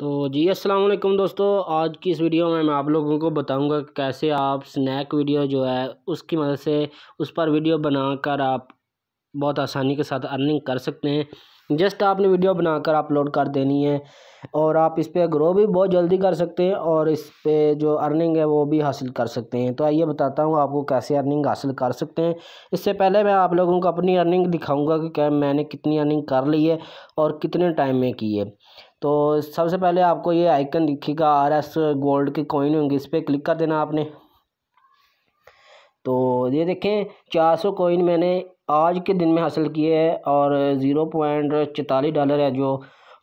तो जी अस्सलाम वालेकुम दोस्तों आज की इस वीडियो में मैं आप लोगों को बताऊंगा कैसे आप स्नैक वीडियो जो है उसकी मदद से उस पर वीडियो बनाकर आप बहुत आसानी के साथ अर्निंग कर सकते हैं जस्ट आपने वीडियो बनाकर अपलोड कर देनी है और आप इस पर ग्रो भी बहुत जल्दी कर सकते हैं और इस पर जो अर्निंग है वो भी हासिल कर सकते हैं तो आइए बताता हूँ आपको कैसे अर्निंग हासिल कर सकते हैं इससे पहले मैं आप लोगों को अपनी अर्निंग दिखाऊँगा कि क्या मैंने कितनी अर्निंग कर ली है और कितने टाइम में की है तो सबसे पहले आपको ये आइकन दिखेगा आर एस गोल्ड की कॉइन होंगी इस पर क्लिक कर देना आपने तो ये देखें चार सौ कोइन मैंने आज के दिन में हासिल किए हैं और ज़ीरो पॉइंट चौतालीस डॉलर है जो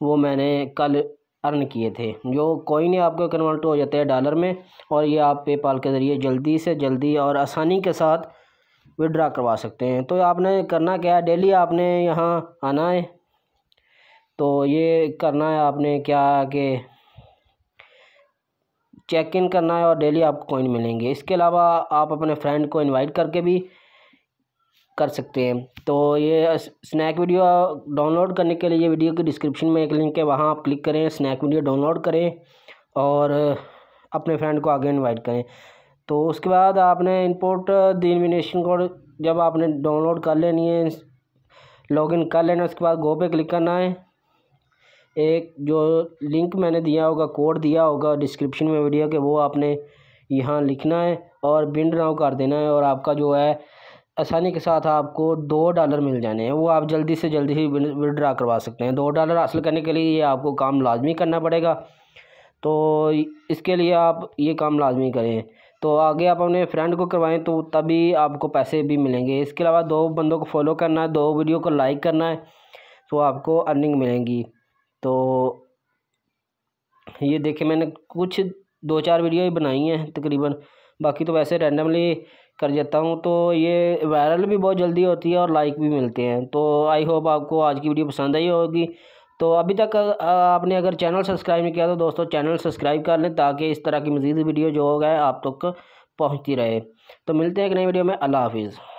वो मैंने कल अर्न किए थे जो कोइन है आपको कन्वर्ट हो जाता है डॉलर में और ये आप पेपाल के ज़रिए जल्दी से जल्दी और आसानी के साथ विड्रा करवा सकते हैं तो आपने करना क्या है डेली आपने यहाँ आना है तो ये करना है आपने क्या कि चेक इन करना है और डेली आपको कोइन मिलेंगे इसके अलावा आप अपने फ्रेंड को इनवाइट करके भी कर सकते हैं तो ये स्नैक वीडियो डाउनलोड करने के लिए वीडियो की डिस्क्रिप्शन में एक लिंक है वहाँ आप क्लिक करें स्नैक वीडियो डाउनलोड करें और अपने फ्रेंड को आगे इनवाइट करें तो उसके बाद आपने इंपोर्ट द इन्विटेशन कोड जब आपने डाउनलोड कर लेनी है लॉगिन कर लेना उसके बाद गो पे क्लिक करना है एक जो लिंक मैंने दिया होगा कोड दिया होगा डिस्क्रिप्शन में वीडियो के वो आपने यहाँ लिखना है और बिन ड्राउ कर देना है और आपका जो है आसानी के साथ आपको दो डॉलर मिल जाने हैं वो आप जल्दी से जल्दी ही विड्रा करवा सकते हैं दो डॉलर हासिल करने के लिए ये आपको काम लाजमी करना पड़ेगा तो इसके लिए आप ये काम लाजमी करें तो आगे आप अपने फ्रेंड को करवाएं तो तभी आपको पैसे भी मिलेंगे इसके अलावा दो बंदों को फॉलो करना है दो वीडियो को लाइक करना है तो आपको अर्निंग मिलेंगी तो ये देखिए मैंने कुछ दो चार वीडियो ही बनाई हैं तकरीबन बाकी तो वैसे रैंडमली कर देता हूँ तो ये वायरल भी बहुत जल्दी होती है और लाइक भी मिलते हैं तो आई होप आपको आज की वीडियो पसंद आई होगी तो अभी तक आपने अगर चैनल सब्सक्राइब नहीं किया तो दोस्तों चैनल सब्सक्राइब कर लें ताकि इस तरह की मज़ीद वीडियो जो होगा आप तक तो पहुँचती रहे तो मिलते हैं एक नई वीडियो में अल्लाह हाफिज़